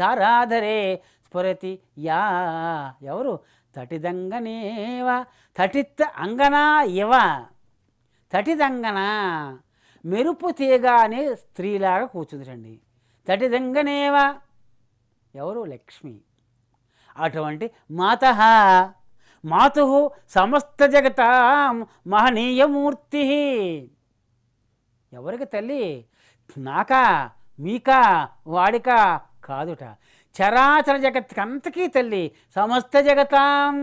ధారాధరే స్ఫురతి yeah ఎవరు తటిదంగనేవ తటిత్త అంగనా ఇవ తటిదంగన మెరుపు తీగ అనే స్త్రీలాగా కూర్చుందిరండి తటిదంగనేవ ఎవరు లక్ష్మి అటువంటి మాత మాతు సమస్త జగత మహనీయమూర్తి ఎవరికి తల్లి నాకా మీకా వాడికా కాదుట చరాచర అంతకీ తల్లి సమస్త జగతాం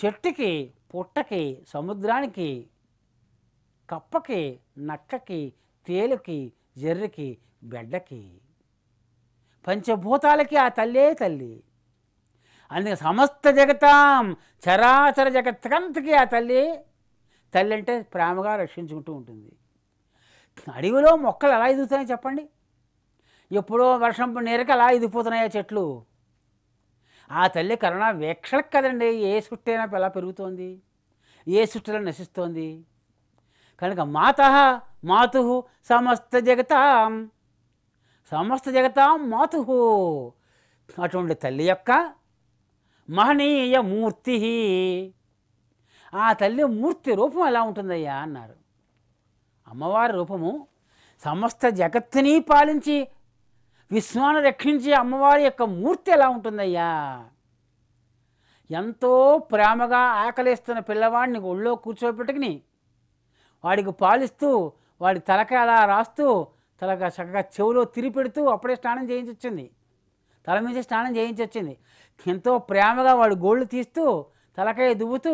చెట్టుకి పుట్టకి సముద్రానికి కప్పకి నక్కకి తేలుకి జర్రికి బిడ్డకి పంచభూతాలకి ఆ తల్లే తల్లి అందుకే సమస్త జగతాం చరాచర జగత్కంతకి ఆ తల్లి తల్లి అంటే ప్రేమగా రక్షించుకుంటూ ఉంటుంది అడవిలో మొక్కలు ఎలా ఎదుగుతాయని చెప్పండి ఎప్పుడో వర్షం అలా ఇదిపోతున్నాయా చెట్లు ఆ తల్లి కరుణ వీక్షలకు కదండి ఏ సృష్టి ఎలా పెరుగుతోంది ఏ సృష్టిలో నశిస్తోంది కనుక మాత మాతు సమస్త జగతాం సమస్త జగతాం మాతు అటువంటి తల్లి యొక్క మహనీయ మూర్తి ఆ తల్లి మూర్తి రూపం ఎలా ఉంటుందయ్యా అన్నారు అమ్మవారి రూపము సమస్త జగత్తుని పాలించి విశ్వాన్ని రక్షించే అమ్మవారి యొక్క మూర్తి ఎలా ఉంటుందయ్యా ఎంతో ప్రేమగా ఆకలిస్తున్న పిల్లవాడిని ఒళ్ళో కూర్చోబెట్టుకుని వాడికి పాలిస్తూ వాడి తలక అలా రాస్తూ తలక చక్కగా చెవులో తిరిపెడుతూ అప్పుడే స్నానం చేయించొచ్చింది తల మీద స్నానం చేయించొచ్చింది ఎంతో ప్రేమగా వాడు గోళ్ళు తీస్తూ తలకాయ దువ్వుతూ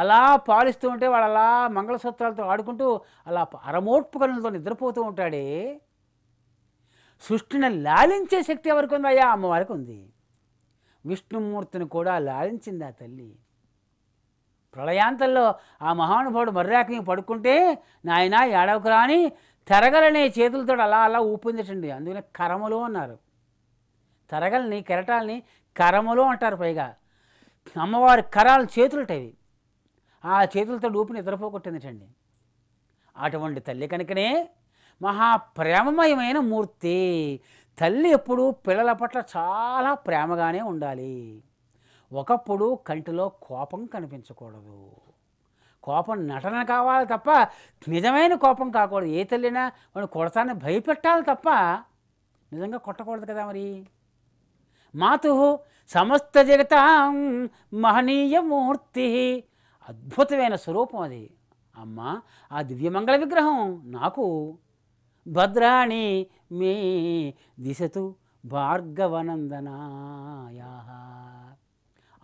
అలా పాలిస్తూ ఉంటే వాడు అలా మంగళసూత్రాలతో ఆడుకుంటూ అలా అరమోట్పు కనులతో నిద్రపోతూ ఉంటాడే సృష్టిని లాలించే శక్తి ఎవరికి ఉందయ్యా అమ్మవారికి ఉంది విష్ణుమూర్తిని కూడా లాలించింది ఆ తల్లి ప్రళయాంతంలో ఆ మహానుభావుడు మర్రాకి పడుకుంటే నాయన ఏడవకు రాని తెరగలని చేతులతో అలా అలా ఊపిందటండి అందుకనే కరములు అన్నారు తెరగలని కెరటాలని కరములు అంటారు పైగా అమ్మవారి కరాలు చేతులటవి ఆ చేతులతో ఊపిని నిద్రపోగొట్టిందటండి అటువంటి తల్లి కనుకనే మహాప్రేమమయమైన మూర్తి తల్లి ఎప్పుడు పిల్లల పట్ల చాలా ప్రేమగానే ఉండాలి ఒకప్పుడు కంటిలో కోపం కనిపించకూడదు కోపం నటన కావాలి తప్ప నిజమైన కోపం కాకూడదు ఏ తల్లినా వాడిని కొడతాన్ని భయపెట్టాలి తప్ప నిజంగా కొట్టకూడదు కదా మరి మాతు సమస్త జగతాం మూర్తి అద్భుతమైన స్వరూపం అది అమ్మ ఆ దివ్యమంగళ విగ్రహం నాకు భద్రాణి మే దిశతు భార్గవనందనాయా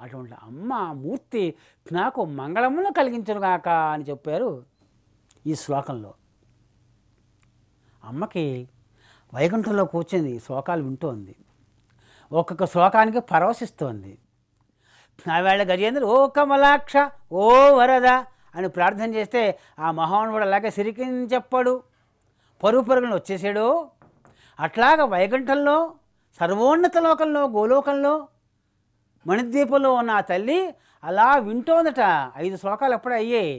అటువంటి అమ్మ మూర్తి నాకు మంగళమును కలిగించనుగాక అని చెప్పారు ఈ శ్లోకంలో అమ్మకి వైకుంఠంలో కూర్చుంది శ్లోకాలు వింటోంది ఒక్కొక్క శ్లోకానికి పరవశిస్తోంది ఆవేళ గజేంద్రుడు ఓ కమలాక్ష ఓ వరద అని ప్రార్థన చేస్తే ఆ మహానుడు అలాగే సిరికించెప్పడు పరుగు పరుగులను వచ్చేసాడో అట్లాగ వైకుంఠంలో సర్వోన్నత లోకంలో గోలోకంలో మణిద్వీపంలో ఉన్న ఆ తల్లి అలా వింటోందట ఐదు శ్లోకాలు ఎప్పుడే అయ్యాయి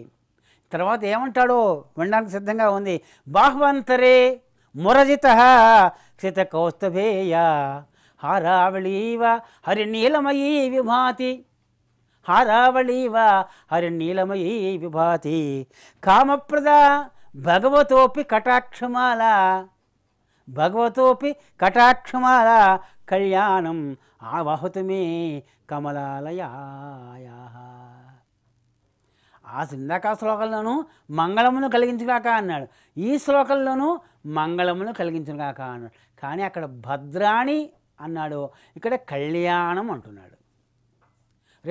తర్వాత ఏమంటాడో వినడానికి సిద్ధంగా ఉంది బాహ్వంతరే మురజిత క్షిత కౌస్తభేయ హారావళీవ హరినీలమయీ విభాతి హారావళీవ హరినీలమయీ విభాతి కామప్రద భగవతోపి కటాక్షమాల భగవతోపి కటాక్షమాల కళ్యాణం ఆవహతు మే కమలాలయాయ ఆ సిందాక శ్లోకంలోనూ మంగళమును కలిగించుగాక అన్నాడు ఈ శ్లోకంలోనూ మంగళమును కలిగించుగాక అన్నాడు కానీ అక్కడ భద్రాణి అన్నాడు ఇక్కడ కళ్యాణం అంటున్నాడు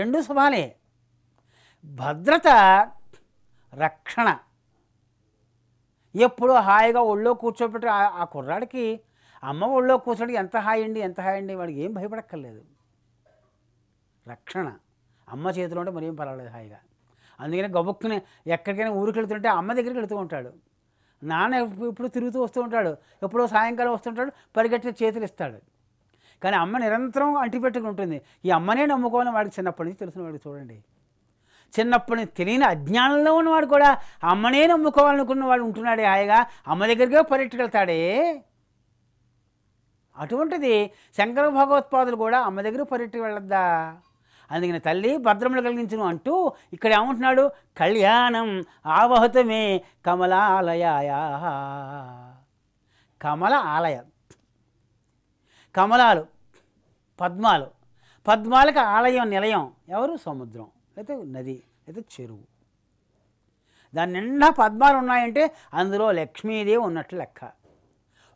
రెండు శుభాలే భద్రత రక్షణ ఎప్పుడో హాయిగా ఒళ్ళో కూర్చోబెట్టి ఆ కుర్రాడికి అమ్మ ఒళ్ళో కూర్చోడానికి ఎంత హాయి అండి ఎంత హాయి అండి వాడికి ఏం భయపడక్కర్లేదు రక్షణ అమ్మ చేతిలో ఉంటే మరేం పర్వాలేదు హాయిగా అందుకని గబుక్కుని ఎక్కడికైనా ఊరికి వెళ్తుంటే అమ్మ దగ్గరికి వెళుతూ ఉంటాడు నాన్న ఇప్పుడు తిరుగుతూ వస్తూ ఉంటాడు ఎప్పుడో సాయంకాలం వస్తుంటాడు పరిగెట్టి చేతులు ఇస్తాడు కానీ అమ్మ నిరంతరం అంటిపెట్టుకుంటుంది ఈ అమ్మనే నమ్ముకోవాలని వాడికి చిన్నప్పటి నుంచి తెలిసిన వాడికి చూడండి చిన్నప్పటి తెలియని అజ్ఞానంలో ఉన్నవాడు కూడా అమ్మనే నమ్ముకోవాలనుకున్న వాడు ఉంటున్నాడే హాయిగా అమ్మ దగ్గరికే పరిగెట్టుకెళ్తాడే అటువంటిది శంకర భగవత్పాదులు కూడా అమ్మ దగ్గర పర్యటన వెళ్ళొద్దా అందుకని తల్లి భద్రములు కలిగించును అంటూ ఇక్కడ ఏమంటున్నాడు కళ్యాణం ఆవహతమే కమలాలయాయ కమల ఆలయ కమలాలు పద్మాలు పద్మాలకు ఆలయం నిలయం ఎవరు సముద్రం లేకపోతే నది లేకపోతే చెరువు దాని నిండా పద్మాలు ఉన్నాయంటే అందులో లక్ష్మీదేవి ఉన్నట్లు లెక్క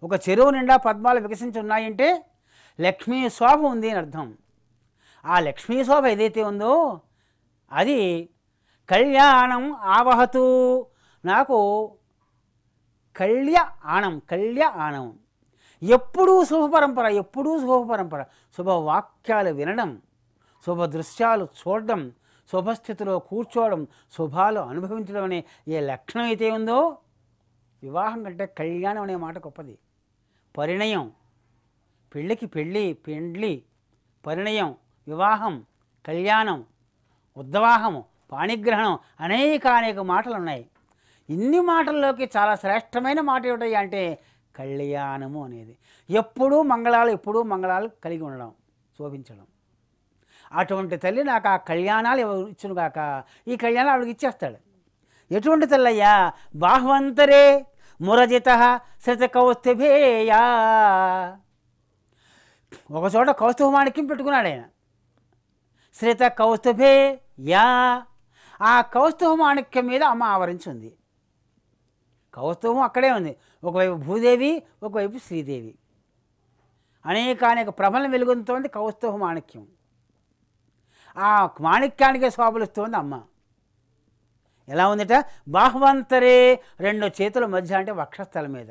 ఒక చెరువు నిండా పద్మాలు వికసించి ఉన్నాయంటే లక్ష్మీ శోభ ఉంది అని అర్థం ఆ లక్ష్మీ శోభ ఏదైతే ఉందో అది కళ్యాణం ఆవహతు నాకు కళ్య ఆనం కళ్య ఎప్పుడూ శుభ పరంపర ఎప్పుడూ శుభ పరంపర శుభవాక్యాలు వినడం శుభ దృశ్యాలు చూడడం శుభస్థితిలో కూర్చోవడం శుభాలు అనుభవించడం అనే ఏ లక్షణం అయితే ఉందో వివాహం కంటే కళ్యాణం అనే మాట గొప్పది పరిణయం పెళ్ళికి పెళ్ళి పెండ్లి పరిణయం వివాహం కళ్యాణం ఉద్వాహము పాణిగ్రహణం అనేక అనేక మాటలు ఉన్నాయి ఇన్ని మాటల్లోకి చాలా శ్రేష్టమైన మాట ఏమిటి అంటే కళ్యాణము అనేది ఎప్పుడూ మంగళాలు ఎప్పుడూ మంగళాలు కలిగి ఉండడం శోభించడం అటువంటి తల్లి నాకు ఆ కళ్యాణాలు ఇచ్చును కాక ఈ కళ్యాణాలు ఆవిడకి ఇచ్చేస్తాడు ఎటువంటి తల్లయ్యా బాహ్వంతరే మురజిత శత ఒక ఒకచోట కౌస్తుభ మాణిక్యం పెట్టుకున్నాడు ఆయన శ్రిత కౌస్తుభే యా ఆ కౌస్తుభ మాణిక్యం మీద అమ్మ ఆవరించింది కౌస్తుభం అక్కడే ఉంది ఒకవైపు భూదేవి ఒకవైపు శ్రీదేవి అనేకానేక ప్రభలం వెలుగుతోంది కౌస్తుభ మాణిక్యం ఆ మాణిక్యానికే శోభలిస్తోంది అమ్మ ఎలా ఉందట బాహువంతరే రెండు చేతుల మధ్య అంటే వక్షస్థలం మీద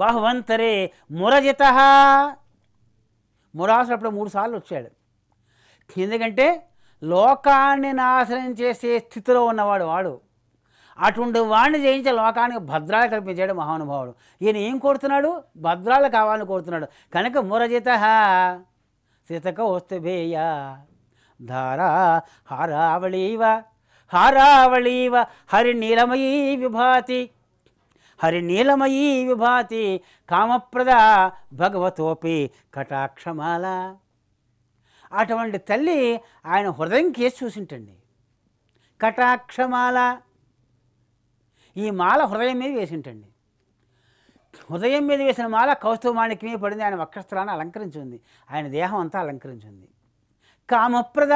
బాహువంతరే మురజిత మురాసుడు అప్పుడు మూడు సార్లు వచ్చాడు ఎందుకంటే లోకాన్ని నాశనం చేసే స్థితిలో ఉన్నవాడు వాడు అటువంటి వాడిని జయించే లోకానికి భద్రాలు కల్పించాడు మహానుభావుడు ఈయన ఏం కోరుతున్నాడు భద్రాలు కావాలని కోరుతున్నాడు కనుక మురజిత సీతక వస్తే ధారా హారావళీవ హారావళీవ హరినీలమయీ విభాతి హరినీలమయీ విభాతి కామప్రద భగవతోపి కటాక్షమాల అటువంటి తల్లి ఆయన హృదయం కేసి చూసింటండి కటాక్షమాల ఈ మాల హృదయం మీద వేసింటండి హృదయం మీద వేసిన మాల మీద పడింది ఆయన వక్రస్థలాన్ని అలంకరించి ఉంది ఆయన దేహం అంతా అలంకరించి ఉంది కామప్రద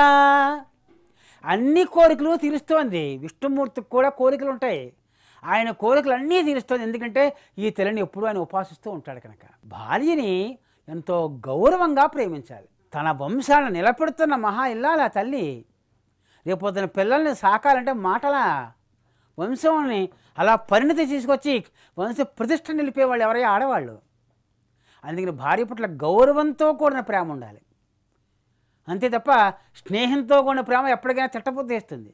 అన్ని కోరికలు తీరుస్తోంది విష్ణుమూర్తికి కూడా కోరికలు ఉంటాయి ఆయన కోరికలు అన్నీ తీరుస్తోంది ఎందుకంటే ఈ తెల్లని ఎప్పుడు ఆయన ఉపాసిస్తూ ఉంటాడు కనుక భార్యని ఎంతో గౌరవంగా ప్రేమించాలి తన వంశాలను నిలబెడుతున్న మహా ఇల్లాల తల్లి రేపు తన పిల్లల్ని సాకాలంటే మాటలా వంశంని అలా పరిణతి తీసుకొచ్చి వంశ ప్రతిష్ట నిలిపేవాళ్ళు ఎవరైనా ఆడవాళ్ళు అందుకని భార్య పట్ల గౌరవంతో కూడిన ప్రేమ ఉండాలి అంతే తప్ప స్నేహంతో కూడిన ప్రేమ ఎప్పటికైనా తిట్టబుద్ధిస్తుంది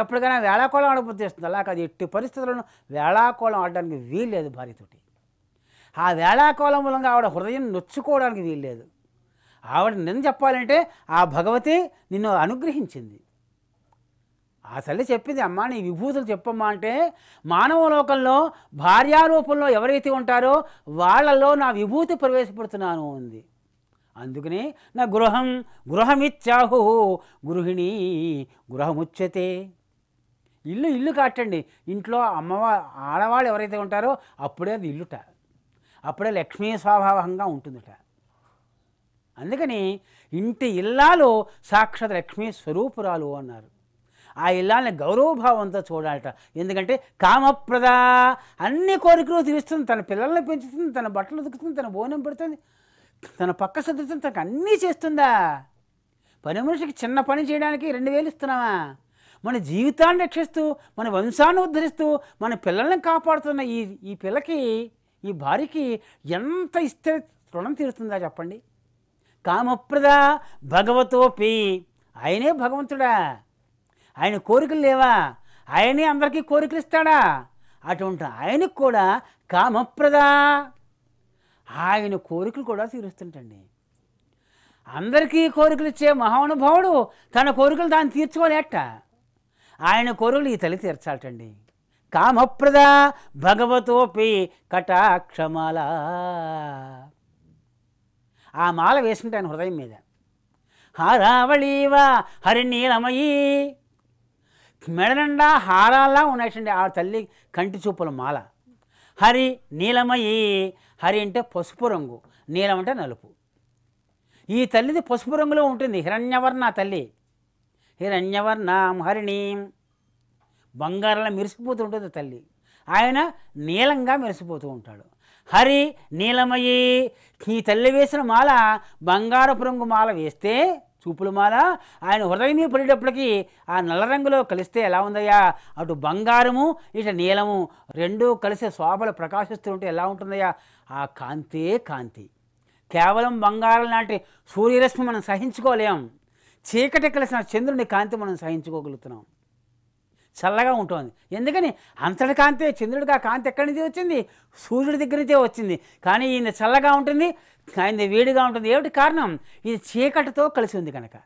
ఎప్పటికైనా వేళాకోళం ఆడబుద్ధిస్తుంది అలా కాదు ఎట్టి పరిస్థితులను వేళాకోళం ఆడడానికి వీల్లేదు భార్యతోటి ఆ వేళాకోళం మూలంగా ఆవిడ హృదయం నొచ్చుకోవడానికి వీల్లేదు ఆవిడ నిన్ను చెప్పాలంటే ఆ భగవతి నిన్ను అనుగ్రహించింది ఆ తల్లి చెప్పింది అమ్మా నీ విభూతులు చెప్పమ్మా అంటే మానవ లోకంలో భార్యారూపంలో ఎవరైతే ఉంటారో వాళ్ళలో నా విభూతి ప్రవేశపెడుతున్నాను ఉంది అందుకనే నా గృహం గృహమిత్యాహు గృహిణి గృహముచ్చతే ఇల్లు ఇల్లు కాటండి ఇంట్లో అమ్మవా ఆడవాళ్ళు ఎవరైతే ఉంటారో అప్పుడే అది ఇల్లుట అప్పుడే లక్ష్మీ స్వభావంగా ఉంటుందిట అందుకని ఇంటి ఇల్లాలు సాక్షాత్ లక్ష్మీ స్వరూపురాలు అన్నారు ఆ ఇల్లాలని గౌరవభావంతో చూడాలట ఎందుకంటే కామప్రద అన్ని కోరికలు తీరుస్తుంది తన పిల్లల్ని పెంచుతుంది తన బట్టలు ఉతుకుతుంది తన భోజనం పెడుతుంది తన పక్క సదృశం తనకు అన్నీ చేస్తుందా పని మనిషికి చిన్న పని చేయడానికి రెండు వేలు ఇస్తున్నావా మన జీవితాన్ని రక్షిస్తూ మన వంశాన్ని ఉద్ధరిస్తూ మన పిల్లల్ని కాపాడుతున్న ఈ ఈ పిల్లకి ఈ భార్యకి ఎంత ఇస్తే రుణం తీరుతుందా చెప్పండి కామప్రద భగవతోపి ఆయనే భగవంతుడా ఆయన కోరికలు లేవా ఆయనే అందరికీ కోరికలు ఇస్తాడా అటువంటి ఆయనకు కూడా కామప్రదా ఆయన కోరికలు కూడా తీరుస్తుంటండి అందరికీ కోరికలు ఇచ్చే మహానుభావుడు తన కోరికలు తాను తీర్చుకోలేట ఆయన కోరికలు ఈ తల్లి తీర్చాలటండి కామప్రద భగవతోపి కటాక్షమాల ఆ మాల వేసుకుంటే ఆయన హృదయం మీద హారావళీవా హరినీలమయీ మెడనండా హారాల్లా ఉన్నటువంటి ఆ తల్లి కంటి చూపుల మాల హరి నీలమయీ హరి అంటే పసుపు రంగు నీలం అంటే నలుపు ఈ తల్లిది పసుపు రంగులో ఉంటుంది హిరణ్యవర్ణ తల్లి హిరణ్యవర్ణ హరిణీం బంగారంలో మెరిసిపోతూ ఉంటుంది తల్లి ఆయన నీలంగా మెరిసిపోతూ ఉంటాడు హరి నీలమయ్యి ఈ తల్లి వేసిన మాల బంగారపు రంగు మాల వేస్తే చూపులమాల ఆయన హృదయని పడేటప్పటికీ ఆ నల్ల రంగులో కలిస్తే ఎలా ఉందయ్యా అటు బంగారము ఇటు నీలము రెండూ కలిసే శోభలు ప్రకాశిస్తూ ఉంటే ఎలా ఉంటుందయ్యా ఆ కాంతే కాంతి కేవలం బంగారం లాంటి సూర్యరశ్మి మనం సహించుకోలేం చీకటి కలిసిన చంద్రుని కాంతి మనం సహించుకోగలుగుతున్నాం చల్లగా ఉంటుంది ఎందుకని అంతటి కాంతే చంద్రుడికి ఆ కాంతి ఎక్కడి నుంచి వచ్చింది సూర్యుడి దగ్గర నుంచే వచ్చింది కానీ ఈయన చల్లగా ఉంటుంది ఆయన వేడిగా ఉంటుంది ఏమిటి కారణం ఇది చీకటితో కలిసి ఉంది కనుక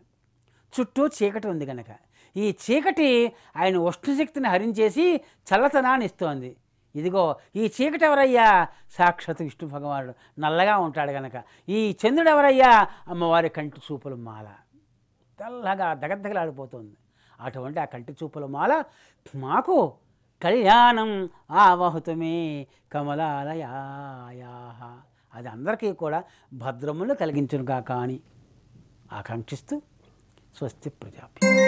చుట్టూ చీకటి ఉంది కనుక ఈ చీకటి ఆయన ఉష్ణశక్తిని హరించేసి చల్లతనాన్ని ఇస్తోంది ఇదిగో ఈ చీకటి ఎవరయ్యా సాక్షాత్ విష్ణు భగవానుడు నల్లగా ఉంటాడు గనక ఈ చంద్రుడు ఎవరయ్యా అమ్మవారి కంటి చూపులు మాల తెల్లగా దగద్దగలాడిపోతుంది అటువంటి ఆ కంటి చూపుల మాల మాకు కళ్యాణం ఆవహుతమే కమలాలయాయాహ అది అందరికీ కూడా భద్రములు కాక కానీ ఆకాంక్షిస్తూ స్వస్తి ప్రజాపతి